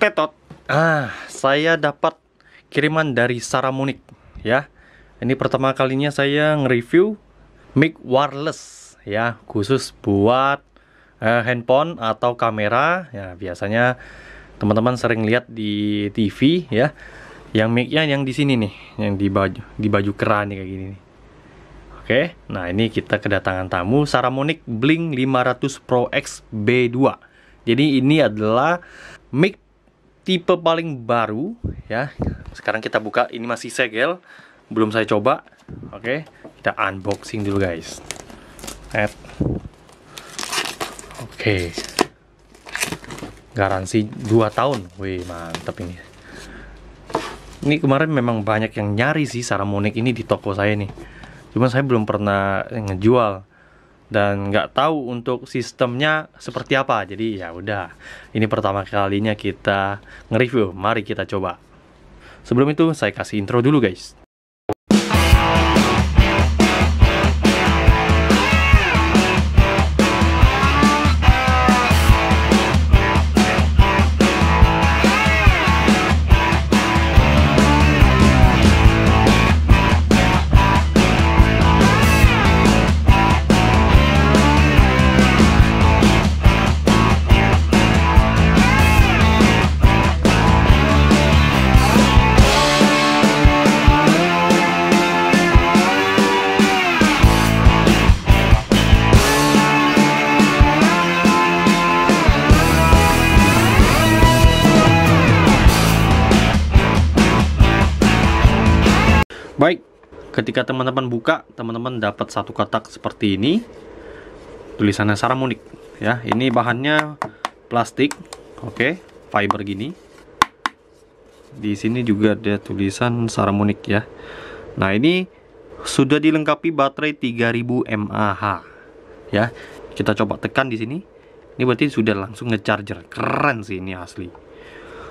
tetot. Ah, saya dapat kiriman dari Sarah Munich ya. Ini pertama kalinya saya nge-review mic wireless ya, khusus buat uh, handphone atau kamera. Ya, biasanya teman-teman sering lihat di TV ya. Yang micnya yang di sini nih, yang di baju di baju keran nih kayak gini nih. Oke, nah ini kita kedatangan tamu Sarah Saramonic Bling 500 Pro X B2. Jadi ini adalah mic tipe paling baru ya. Sekarang kita buka, ini masih segel, belum saya coba. Oke, kita unboxing dulu guys. At. Oke. Garansi 2 tahun. Wih, mantap ini. Ini kemarin memang banyak yang nyari sih Saramonic ini di toko saya nih. Cuma saya belum pernah ngejual dan nggak tahu untuk sistemnya seperti apa. Jadi ya udah, ini pertama kalinya kita nge-review. Mari kita coba. Sebelum itu saya kasih intro dulu guys. ketika teman-teman buka teman-teman dapat satu kotak seperti ini tulisannya Saramunik ya ini bahannya plastik oke okay, fiber gini di sini juga ada tulisan Saramunik ya nah ini sudah dilengkapi baterai 3000 mAh ya kita coba tekan di sini ini berarti sudah langsung ngecharger keren sih ini asli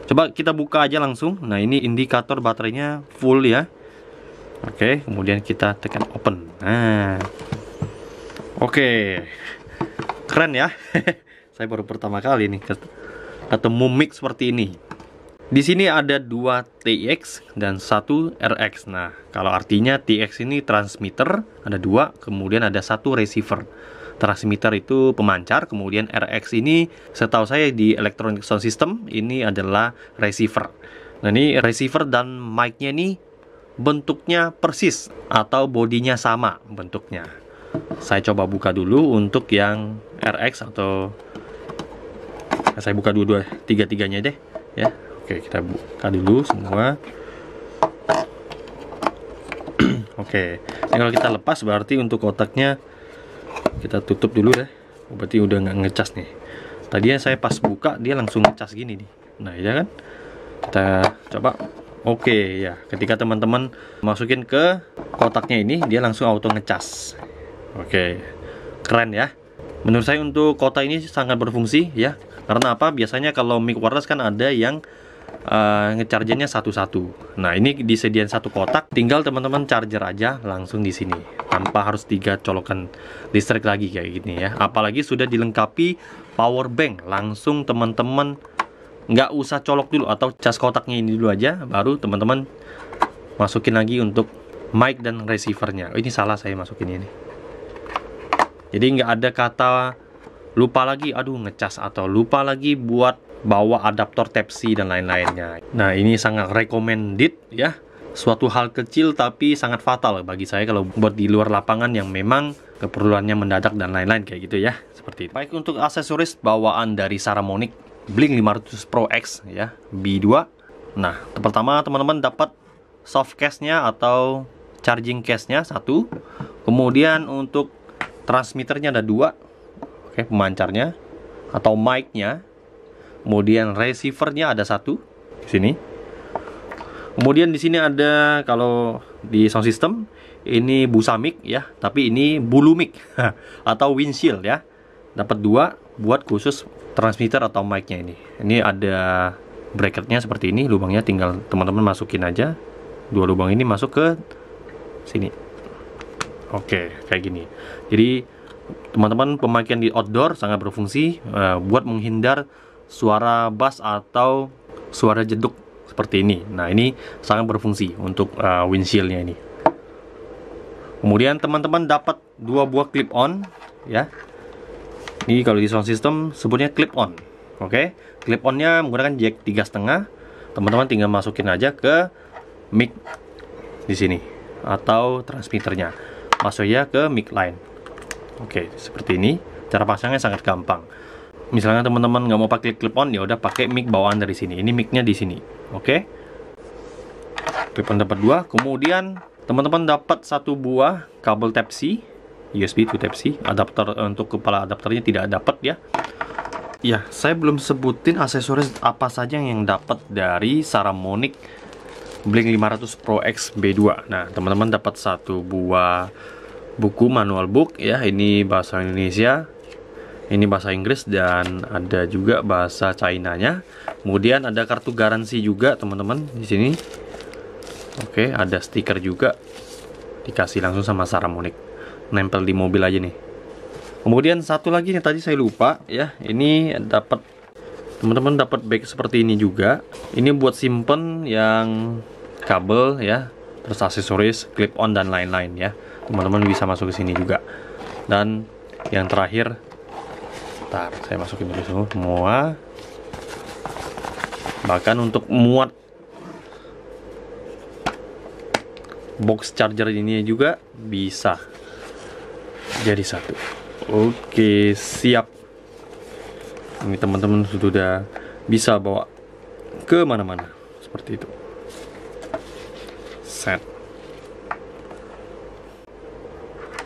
coba kita buka aja langsung nah ini indikator baterainya full ya oke okay, kemudian kita tekan open nah oke okay. keren ya saya baru pertama kali nih ketemu mic seperti ini di sini ada dua TX dan satu RX. Nah, kalau artinya TX ini transmitter, ada dua, kemudian ada satu receiver. Transmitter itu pemancar, kemudian RX ini setahu saya di electronic sound system ini adalah receiver. Nah, ini receiver dan mic-nya ini bentuknya persis atau bodinya sama bentuknya. Saya coba buka dulu untuk yang RX atau eh, saya buka dua-dua tiga-tiganya deh ya. Oke, kita buka dulu semua. Oke, ini kalau kita lepas berarti untuk kotaknya kita tutup dulu ya. Oh, berarti udah nggak ngecas nih. Tadinya saya pas buka dia langsung ngecas gini nih. Nah, ya kan? Kita coba Oke okay, ya, ketika teman-teman masukin ke kotaknya ini, dia langsung auto ngecas. Oke, okay. keren ya. Menurut saya untuk kota ini sangat berfungsi ya, karena apa? Biasanya kalau mic wireless kan ada yang uh, eh, nya satu-satu. Nah ini disediain satu kotak, tinggal teman-teman charger aja langsung di sini, tanpa harus tiga colokan listrik lagi kayak gini ya. Apalagi sudah dilengkapi power bank, langsung teman-teman nggak usah colok dulu atau cas kotaknya ini dulu aja baru teman-teman masukin lagi untuk mic dan receivernya oh, ini salah saya masukin ini jadi nggak ada kata lupa lagi aduh ngecas atau lupa lagi buat bawa adaptor type dan lain-lainnya nah ini sangat recommended ya suatu hal kecil tapi sangat fatal bagi saya kalau buat di luar lapangan yang memang keperluannya mendadak dan lain-lain kayak gitu ya seperti itu. Baik untuk aksesoris bawaan dari Saramonic Blink 500 Pro X ya B2 nah pertama teman-teman dapat soft case-nya atau charging case-nya satu kemudian untuk transmitternya ada dua oke pemancarnya atau mic-nya kemudian receivernya ada satu di sini kemudian di sini ada kalau di sound system ini busa mic ya tapi ini bulu mic atau windshield ya dapat dua buat khusus transmitter atau mic-nya ini. Ini ada bracketnya seperti ini, lubangnya tinggal teman-teman masukin aja. Dua lubang ini masuk ke sini. Oke, kayak gini. Jadi teman-teman pemakaian di outdoor sangat berfungsi uh, buat menghindar suara bass atau suara jeduk seperti ini. Nah, ini sangat berfungsi untuk uh, windshieldnya ini. Kemudian teman-teman dapat dua buah clip on ya ini kalau di sound system sebutnya clip on. Oke, okay? clip nya menggunakan jack tiga setengah. Teman-teman tinggal masukin aja ke mic di sini atau transmitternya. Masuk ya ke mic line. Oke, okay, seperti ini. Cara pasangnya sangat gampang. Misalnya teman-teman nggak mau pakai clip on, ya udah pakai mic bawaan dari sini. Ini mic nya di sini. Oke. Okay? Clip on dapat dua. Kemudian teman-teman dapat satu buah kabel Type C USB to Type C adaptor eh, untuk kepala adapternya tidak dapat ya ya saya belum sebutin aksesoris apa saja yang dapat dari Saramonic Blink 500 Pro X B2 nah teman-teman dapat satu buah buku manual book ya ini bahasa Indonesia ini bahasa Inggris dan ada juga bahasa Cina-nya. kemudian ada kartu garansi juga teman-teman di sini oke ada stiker juga dikasih langsung sama Saramonic nempel di mobil aja nih kemudian satu lagi nih tadi saya lupa ya ini dapat teman-teman dapat bag seperti ini juga ini buat simpen yang kabel ya terus aksesoris clip on dan lain-lain ya teman-teman bisa masuk ke sini juga dan yang terakhir ntar saya masukin dulu semua bahkan untuk muat box charger ini juga bisa jadi satu oke siap ini teman-teman sudah bisa bawa ke mana mana seperti itu set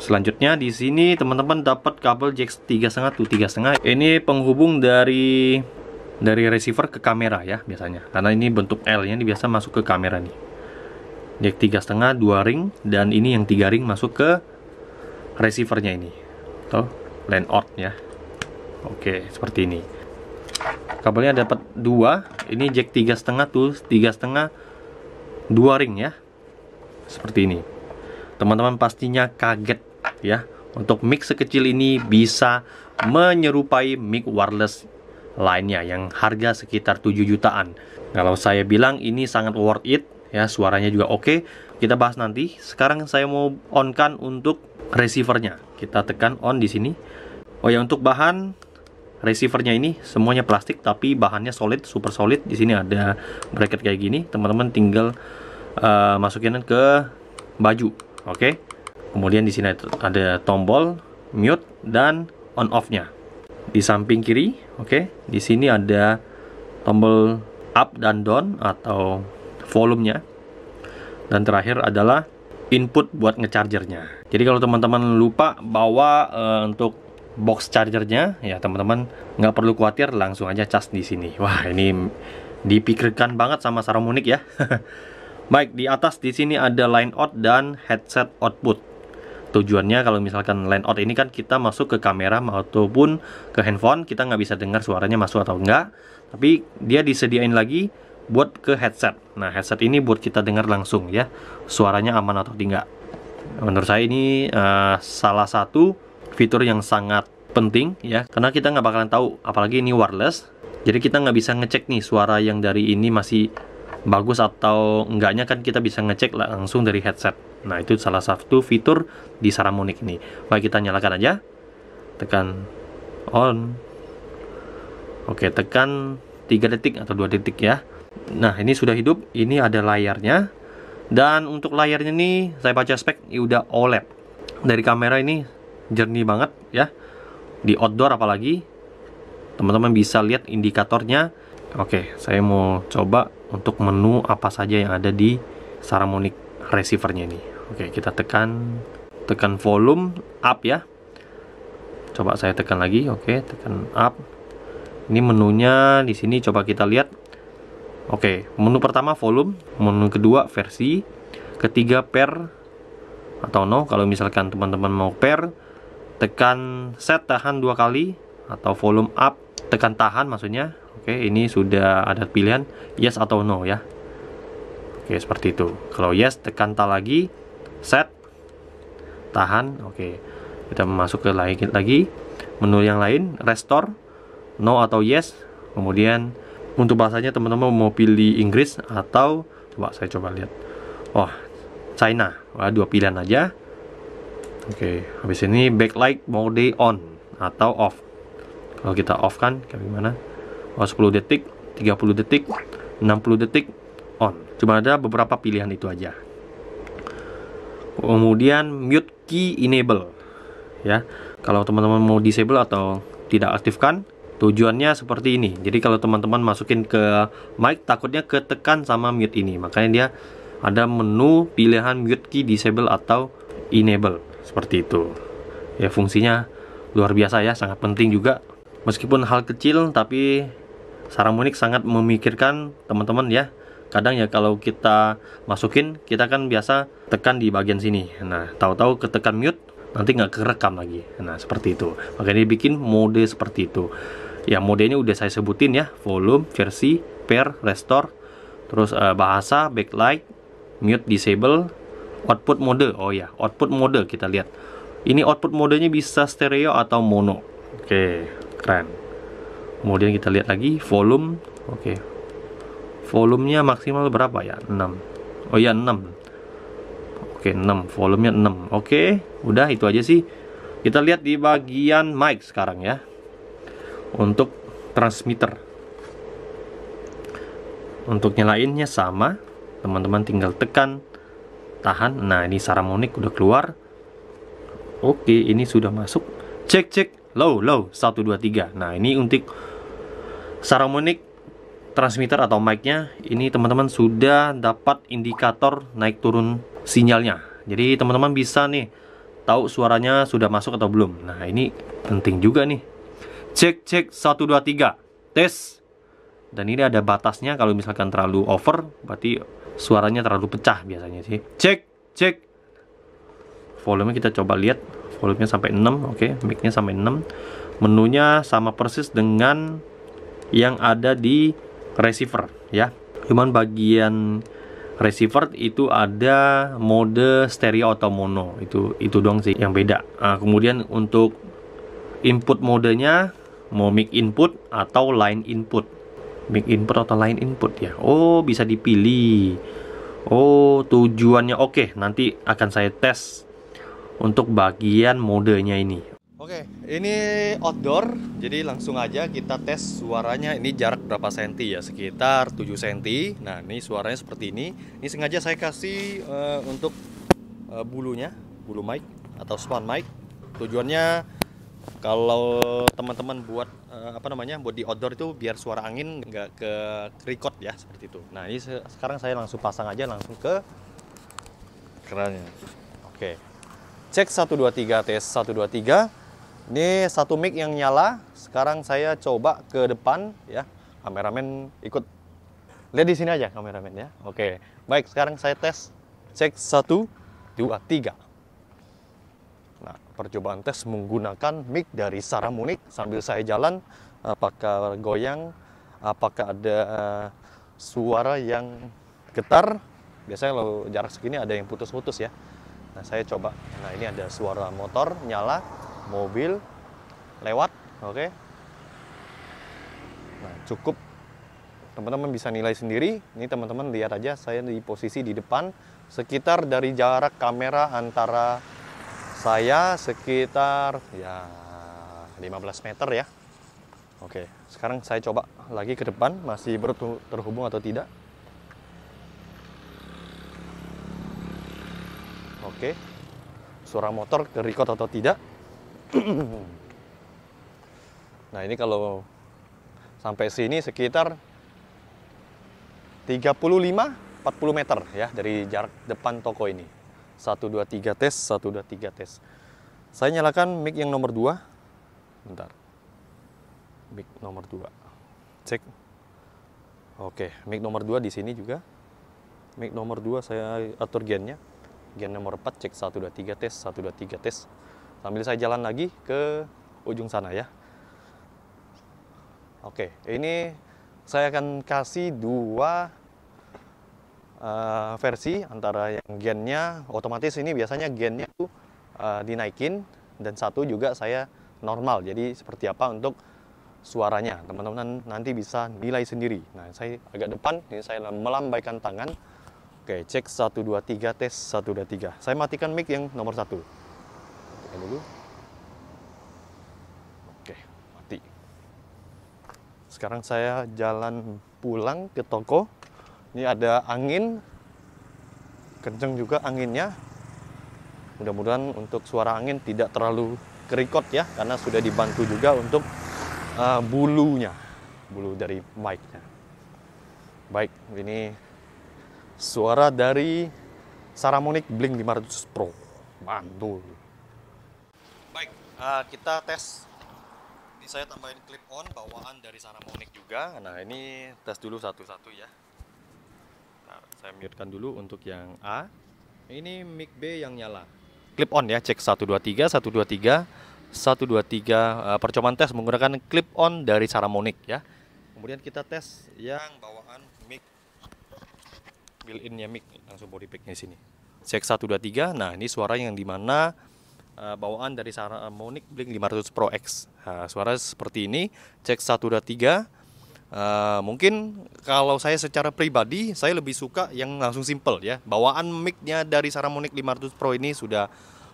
selanjutnya di sini teman-teman dapat kabel jack tiga setengah tuh tiga setengah ini penghubung dari dari receiver ke kamera ya biasanya karena ini bentuk L nya ini biasa masuk ke kamera nih jack tiga setengah dua ring dan ini yang tiga ring masuk ke receivernya ini tuh land out ya oke seperti ini kabelnya dapat dua ini jack tiga setengah tuh tiga setengah dua ring ya seperti ini teman-teman pastinya kaget ya untuk mic sekecil ini bisa menyerupai mic wireless lainnya yang harga sekitar 7 jutaan. Kalau saya bilang ini sangat worth it, ya suaranya juga oke. Okay. Kita bahas nanti. Sekarang saya mau on kan untuk receivernya kita tekan on di sini oh ya untuk bahan receivernya ini semuanya plastik tapi bahannya solid super solid di sini ada bracket kayak gini teman-teman tinggal uh, masukin ke baju oke okay? kemudian di sini ada tombol mute dan on off-nya di samping kiri oke okay? di sini ada tombol up dan down atau volumenya dan terakhir adalah input buat ngechargernya. Jadi kalau teman-teman lupa bawa uh, untuk box chargernya, ya teman-teman nggak perlu khawatir, langsung aja cas di sini. Wah ini dipikirkan banget sama unik ya. Baik, di atas di sini ada line out dan headset output. Tujuannya kalau misalkan line out ini kan kita masuk ke kamera maupun ke handphone, kita nggak bisa dengar suaranya masuk atau enggak. Tapi dia disediain lagi buat ke headset. Nah, headset ini buat kita dengar langsung ya, suaranya aman atau tidak. Menurut saya ini uh, salah satu fitur yang sangat penting ya, karena kita nggak bakalan tahu, apalagi ini wireless, jadi kita nggak bisa ngecek nih suara yang dari ini masih bagus atau enggaknya kan kita bisa ngecek langsung dari headset. Nah, itu salah satu fitur di Saramonic ini. Baik, kita nyalakan aja. Tekan on. Oke, tekan 3 detik atau 2 detik ya. Nah, ini sudah hidup, ini ada layarnya. Dan untuk layarnya ini saya baca spek udah OLED. Dari kamera ini jernih banget ya. Di outdoor apalagi. Teman-teman bisa lihat indikatornya. Oke, saya mau coba untuk menu apa saja yang ada di Saramonic receivernya ini. Oke, kita tekan tekan volume up ya. Coba saya tekan lagi. Oke, tekan up. Ini menunya di sini coba kita lihat Oke, menu pertama volume, menu kedua versi, ketiga per atau no kalau misalkan teman-teman mau per, tekan set tahan dua kali atau volume up tekan tahan maksudnya. Oke, ini sudah ada pilihan yes atau no ya. Oke, seperti itu. Kalau yes tekan tak lagi, set tahan. Oke. Kita masuk ke lagi lagi menu yang lain, restore no atau yes, kemudian untuk bahasanya teman-teman mau pilih Inggris atau coba saya coba lihat oh China Wah, dua pilihan aja oke okay. habis ini backlight mode on atau off kalau kita off kan kayak gimana oh, 10 detik 30 detik 60 detik on cuma ada beberapa pilihan itu aja kemudian mute key enable ya kalau teman-teman mau disable atau tidak aktifkan tujuannya seperti ini jadi kalau teman-teman masukin ke mic takutnya ketekan sama mute ini makanya dia ada menu pilihan mute key disable atau enable seperti itu ya fungsinya luar biasa ya sangat penting juga meskipun hal kecil tapi Saramonic sangat memikirkan teman-teman ya kadang ya kalau kita masukin kita kan biasa tekan di bagian sini nah tahu-tahu ketekan mute nanti nggak kerekam lagi nah seperti itu makanya dibikin mode seperti itu ya modenya udah saya sebutin ya volume versi pair restore terus uh, bahasa backlight mute disable output mode oh ya output mode kita lihat ini output modenya bisa stereo atau mono oke okay, keren kemudian kita lihat lagi volume oke okay. volumenya maksimal berapa ya 6 oh ya 6 oke okay, 6 volumenya 6 oke okay, udah itu aja sih kita lihat di bagian mic sekarang ya untuk transmitter untuk nyalainnya sama teman-teman tinggal tekan tahan nah ini Saramonic udah keluar oke ini sudah masuk cek cek low low 123 nah ini untuk Saramonic transmitter atau mic-nya ini teman-teman sudah dapat indikator naik turun sinyalnya jadi teman-teman bisa nih tahu suaranya sudah masuk atau belum nah ini penting juga nih Cek cek 1 2 3. Tes. Dan ini ada batasnya kalau misalkan terlalu over berarti suaranya terlalu pecah biasanya sih. Cek cek. volume kita coba lihat. Volumenya sampai 6, oke. Okay. Mic-nya sampai 6. Menunya sama persis dengan yang ada di receiver ya. Cuman bagian receiver itu ada mode stereo atau mono itu itu dong sih yang beda nah, kemudian untuk input modenya mau mic input atau line input mic input atau line input ya oh bisa dipilih oh tujuannya oke okay, nanti akan saya tes untuk bagian modenya ini Oke, okay, ini outdoor, jadi langsung aja kita tes suaranya. Ini jarak berapa senti ya? Sekitar 7 senti. Nah, ini suaranya seperti ini. Ini sengaja saya kasih uh, untuk uh, bulunya, bulu mic atau span mic. Tujuannya kalau teman-teman buat uh, apa namanya buat di outdoor itu biar suara angin nggak ke record ya seperti itu nah ini se sekarang saya langsung pasang aja langsung ke kerannya oke okay. cek tiga tes satu dua tiga. ini satu mic yang nyala sekarang saya coba ke depan ya kameramen ikut lihat di sini aja kameramen ya oke okay. baik sekarang saya tes cek satu dua tiga percobaan tes menggunakan mic dari Sarah Munik sambil saya jalan apakah goyang apakah ada eh, suara yang getar biasanya kalau jarak segini ada yang putus-putus ya nah saya coba nah ini ada suara motor nyala mobil lewat oke okay. nah cukup teman-teman bisa nilai sendiri ini teman-teman lihat aja saya di posisi di depan sekitar dari jarak kamera antara saya sekitar ya 15 meter ya Oke sekarang saya coba lagi ke depan masih terhubung atau tidak Oke suara motor ke record atau tidak Nah ini kalau sampai sini sekitar 35 40 meter ya dari jarak depan toko ini 1, 2, 3 tes, 1, 2, 3 tes. Saya nyalakan mic yang nomor 2. Bentar. Mic nomor 2. Cek. Oke, mic nomor 2 di sini juga. Mic nomor 2 saya atur gennya. Gen nomor 4 cek 1 2 3 tes, 1 2 3 tes. Sambil saya jalan lagi ke ujung sana ya. Oke, ini saya akan kasih dua uh, versi antara yang gennya otomatis ini biasanya gennya tuh uh, dinaikin dan satu juga saya normal jadi seperti apa untuk suaranya teman-teman nanti bisa nilai sendiri nah saya agak depan ini saya melambaikan tangan oke cek satu dua tiga tes satu dua tiga. saya matikan mic yang nomor satu dulu oke mati sekarang saya jalan pulang ke toko ini ada angin, kenceng juga anginnya. Mudah-mudahan untuk suara angin tidak terlalu kerikot ya, karena sudah dibantu juga untuk uh, bulunya, bulu dari mic-nya. Baik, ini suara dari Saramonic Blink 500 Pro. Mantul. Baik, uh, kita tes ini saya tambahin clip on bawaan dari Saramonic juga. Nah, ini tes dulu satu-satu ya. Saya mutekan dulu untuk yang A. Ini mic B yang nyala. Clip on ya, cek 123 123 123 3 percobaan tes menggunakan clip on dari Saramonic ya. Kemudian kita tes yang bawaan mic built-innya mic langsung body di sini. Cek 123. Nah, ini suara yang di mana eh, bawaan dari Saramonic Blink 500 Pro X. Nah, suara seperti ini. Cek 123 Uh, mungkin kalau saya secara pribadi saya lebih suka yang langsung simple ya. Bawaan mic-nya dari Saramonic 500 Pro ini sudah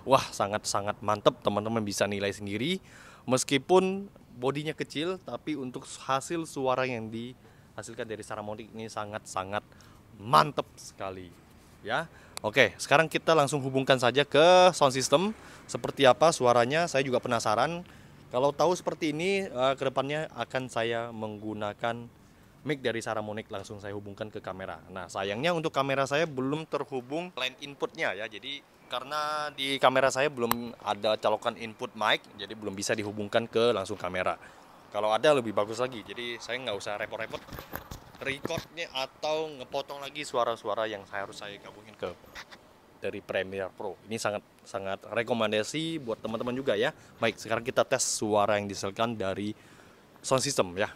wah sangat-sangat mantep teman-teman bisa nilai sendiri meskipun bodinya kecil tapi untuk hasil suara yang dihasilkan dari Saramonic ini sangat-sangat mantep sekali ya. Oke, sekarang kita langsung hubungkan saja ke sound system seperti apa suaranya. Saya juga penasaran kalau tahu seperti ini, uh, eh, kedepannya akan saya menggunakan mic dari Saramonic langsung saya hubungkan ke kamera. Nah, sayangnya untuk kamera saya belum terhubung line inputnya ya. Jadi karena di kamera saya belum ada colokan input mic, jadi belum bisa dihubungkan ke langsung kamera. Kalau ada lebih bagus lagi. Jadi saya nggak usah repot-repot recordnya atau ngepotong lagi suara-suara yang harus saya gabungin ke dari Premiere Pro. Ini sangat sangat rekomendasi buat teman-teman juga ya. Baik, sekarang kita tes suara yang dihasilkan dari sound system ya.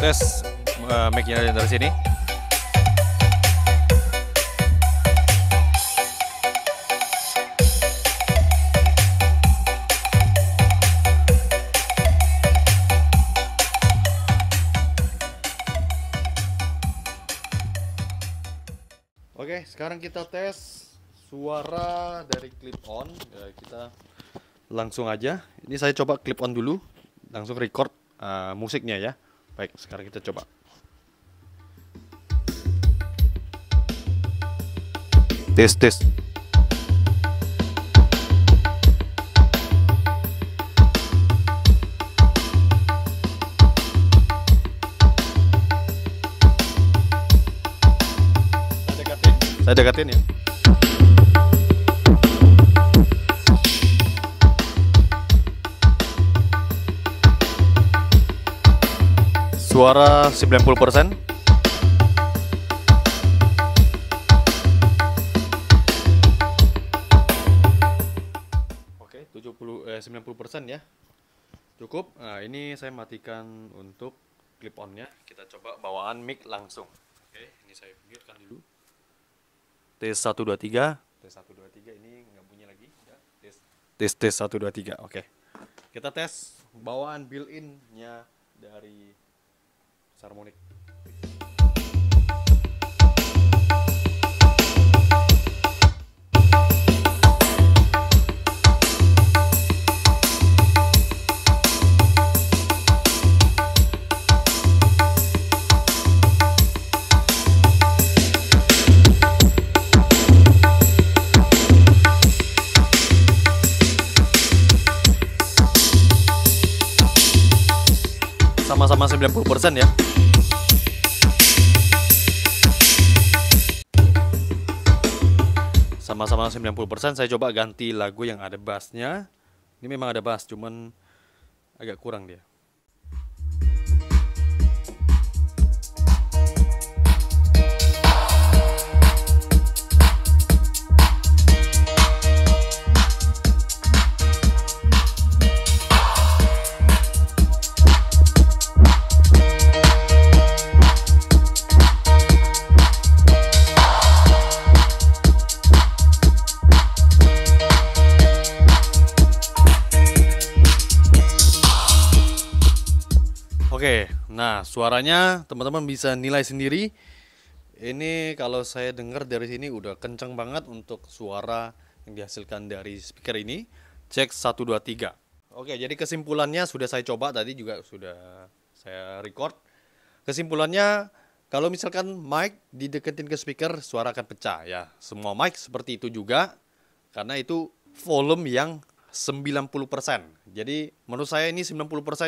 Tes uh, mic-nya dari sini. Oke, sekarang kita tes suara dari clip on. Ya, kita langsung aja. Ini saya coba clip on dulu, langsung record uh, musiknya ya. Baik, sekarang kita coba. Tes tes. Saya deketin ya. Suara 90%. Oke, 70 eh 90% ya. Cukup. Nah, ini saya matikan untuk clip onnya Kita coba bawaan mic langsung. Oke, ini saya pinggirkan dulu tes 1 2 3 tes 1 2 3 ini nggak bunyi lagi ya. tes tes tes 1 2 3 oke okay. kita tes bawaan built-in-nya dari Sarmonic 90% ya. Sama-sama 90%, saya coba ganti lagu yang ada bassnya. Ini memang ada bass, cuman agak kurang dia. suaranya teman-teman bisa nilai sendiri. Ini kalau saya dengar dari sini udah kenceng banget untuk suara yang dihasilkan dari speaker ini. Cek 1 2 3. Oke, jadi kesimpulannya sudah saya coba tadi juga sudah saya record. Kesimpulannya kalau misalkan mic dideketin ke speaker suara akan pecah ya. Semua mic seperti itu juga karena itu volume yang 90%. Jadi menurut saya ini 90%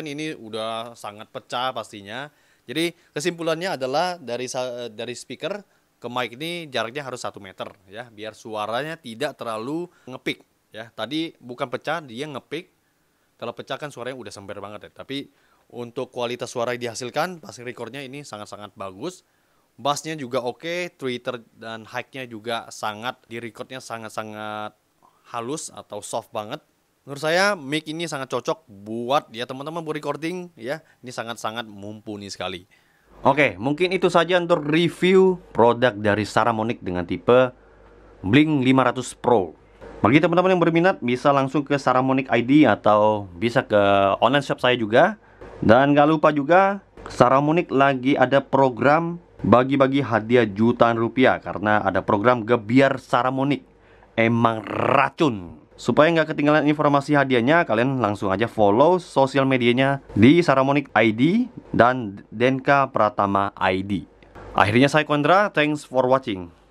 ini udah sangat pecah pastinya. Jadi kesimpulannya adalah dari dari speaker ke mic ini jaraknya harus 1 meter ya biar suaranya tidak terlalu ngepick ya. Tadi bukan pecah dia ngepick. Kalau pecah kan suaranya udah sember banget ya. Tapi untuk kualitas suara yang dihasilkan pasti recordnya ini sangat-sangat bagus. Bassnya juga oke, okay, tweeter dan high nya juga sangat di recordnya sangat-sangat halus atau soft banget Menurut saya mic ini sangat cocok buat ya teman-teman buat recording ya. Ini sangat-sangat mumpuni sekali. Oke, mungkin itu saja untuk review produk dari Saramonic dengan tipe Blink 500 Pro. Bagi teman-teman yang berminat bisa langsung ke Saramonic ID atau bisa ke online shop saya juga. Dan gak lupa juga Saramonic lagi ada program bagi-bagi hadiah jutaan rupiah karena ada program Gebiar Saramonic. Emang racun. Supaya nggak ketinggalan informasi hadiahnya, kalian langsung aja follow sosial medianya di Saramonic ID dan Denka Pratama ID. Akhirnya saya Kondra, thanks for watching.